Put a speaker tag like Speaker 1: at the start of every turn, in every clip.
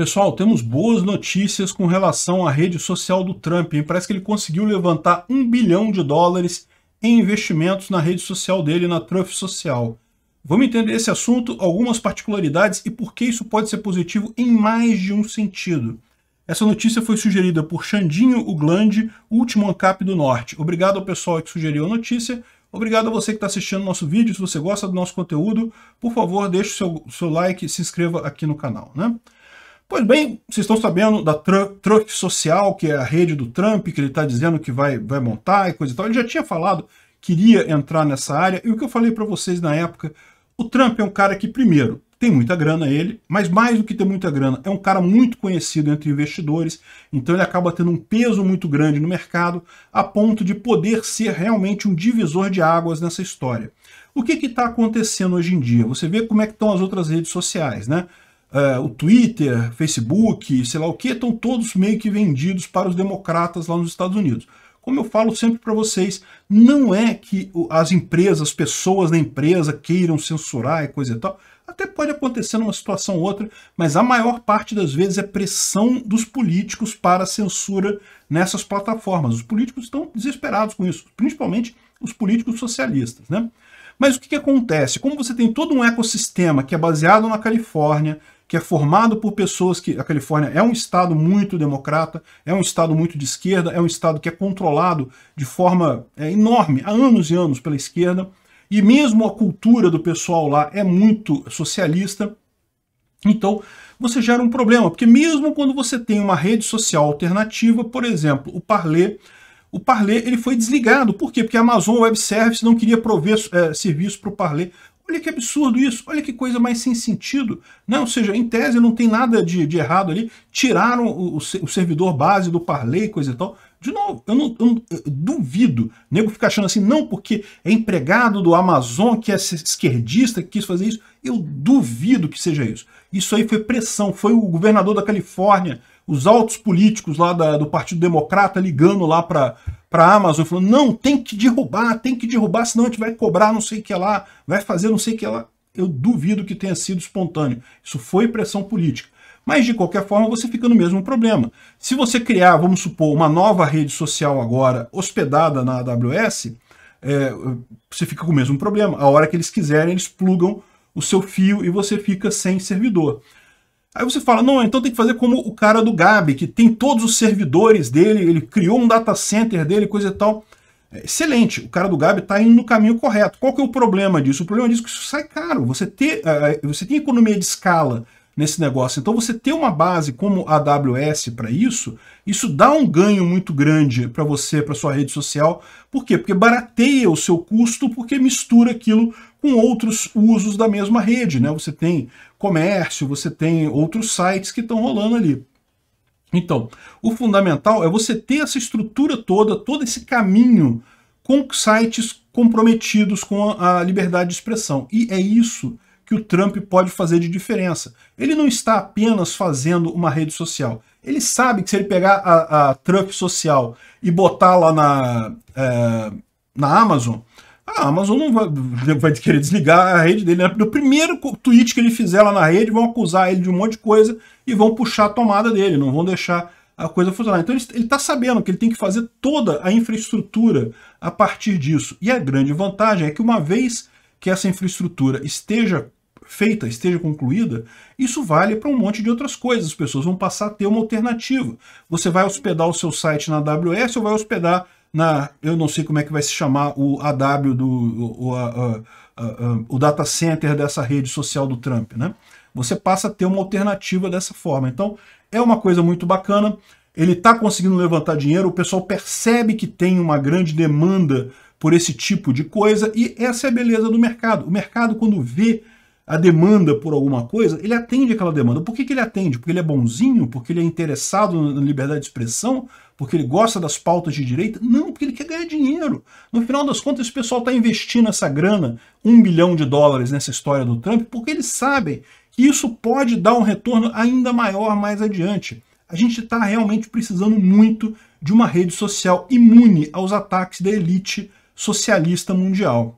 Speaker 1: Pessoal, temos boas notícias com relação à rede social do Trump. Parece que ele conseguiu levantar um bilhão de dólares em investimentos na rede social dele, na Truth Social. Vamos entender esse assunto, algumas particularidades e por que isso pode ser positivo em mais de um sentido. Essa notícia foi sugerida por Xandinho Uglande, último ANCAP do Norte. Obrigado ao pessoal que sugeriu a notícia. Obrigado a você que está assistindo nosso vídeo. Se você gosta do nosso conteúdo, por favor, deixe o seu, seu like e se inscreva aqui no canal. Né? Pois bem, vocês estão sabendo da Truck Social, que é a rede do Trump, que ele está dizendo que vai, vai montar e coisa e tal. Ele já tinha falado que iria entrar nessa área. E o que eu falei para vocês na época, o Trump é um cara que, primeiro, tem muita grana ele, mas mais do que ter muita grana, é um cara muito conhecido entre investidores, então ele acaba tendo um peso muito grande no mercado, a ponto de poder ser realmente um divisor de águas nessa história. O que está acontecendo hoje em dia? Você vê como é que estão as outras redes sociais, né? uh, o Twitter, Facebook, sei lá o que, estão todos meio que vendidos para os democratas lá nos Estados Unidos. Como eu falo sempre para vocês, não é que as empresas, as pessoas da empresa queiram censurar e coisa e tal. Até pode acontecer numa situação ou outra, mas a maior parte das vezes é pressão dos políticos para a censura nessas plataformas. Os políticos estão desesperados com isso, principalmente os políticos socialistas. Né? Mas o que, que acontece? Como você tem todo um ecossistema que é baseado na Califórnia, que é formado por pessoas que a Califórnia é um estado muito democrata, é um estado muito de esquerda, é um estado que é controlado de forma é, enorme há anos e anos pela esquerda, e mesmo a cultura do pessoal lá é muito socialista. Então, você gera um problema, porque mesmo quando você tem uma rede social alternativa, por exemplo, o Parler, o Parler ele foi desligado. Por quê? Porque a Amazon Web Service não queria prover é, serviço para o Parler. Olha que absurdo isso, olha que coisa mais sem sentido. Né? Ou seja, em tese não tem nada de, de errado ali. Tiraram o, o, o servidor base do Parley, coisa e tal. De novo, eu não, eu não eu duvido. O nego fica achando assim, não, porque é empregado do Amazon que é esquerdista, que quis fazer isso. Eu duvido que seja isso. Isso aí foi pressão, foi o governador da Califórnia, os altos políticos lá da, do Partido Democrata ligando lá para para a Amazon falando, não, tem que derrubar, tem que derrubar, senão a gente vai cobrar não sei o que lá, vai fazer não sei o que lá. Eu duvido que tenha sido espontâneo. Isso foi pressão política. Mas, de qualquer forma, você fica no mesmo problema. Se você criar, vamos supor, uma nova rede social agora, hospedada na AWS, é, você fica com o mesmo problema. A hora que eles quiserem, eles plugam o seu fio e você fica sem servidor. Aí você fala, não, então tem que fazer como o cara do Gabi, que tem todos os servidores dele, ele criou um data center dele, coisa e tal. É excelente, o cara do Gabi está indo no caminho correto. Qual que é o problema disso? O problema disso é que isso sai caro. Você, ter, é, é, você tem economia de escala nesse negócio. Então você ter uma base como a AWS para isso, isso dá um ganho muito grande para você, para sua rede social. Por quê? Porque barateia o seu custo, porque mistura aquilo com outros usos da mesma rede, né? Você tem comércio, você tem outros sites que estão rolando ali. Então, o fundamental é você ter essa estrutura toda, todo esse caminho com sites comprometidos com a liberdade de expressão. E é isso que o Trump pode fazer de diferença. Ele não está apenas fazendo uma rede social. Ele sabe que se ele pegar a, a Trump social e botar lá na, é, na Amazon, ah, a Amazon não vai, vai querer desligar a rede dele. No né? primeiro tweet que ele fizer lá na rede, vão acusar ele de um monte de coisa e vão puxar a tomada dele, não vão deixar a coisa funcionar. Então ele está sabendo que ele tem que fazer toda a infraestrutura a partir disso. E a grande vantagem é que uma vez que essa infraestrutura esteja feita, esteja concluída, isso vale para um monte de outras coisas. As pessoas vão passar a ter uma alternativa. Você vai hospedar o seu site na AWS ou vai hospedar na, eu não sei como é que vai se chamar o AW do o, a, a, a, o data center dessa rede social do Trump, né? Você passa a ter uma alternativa dessa forma. Então, é uma coisa muito bacana. Ele está conseguindo levantar dinheiro, o pessoal percebe que tem uma grande demanda por esse tipo de coisa e essa é a beleza do mercado. O mercado, quando vê a demanda por alguma coisa, ele atende aquela demanda. Por que, que ele atende? Porque ele é bonzinho? Porque ele é interessado na liberdade de expressão? Porque ele gosta das pautas de direita? Não, porque ele quer ganhar dinheiro. No final das contas, esse pessoal está investindo essa grana, um bilhão de dólares nessa história do Trump, porque eles sabem que isso pode dar um retorno ainda maior mais adiante. A gente está realmente precisando muito de uma rede social imune aos ataques da elite socialista mundial.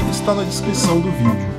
Speaker 1: está na descrição do vídeo.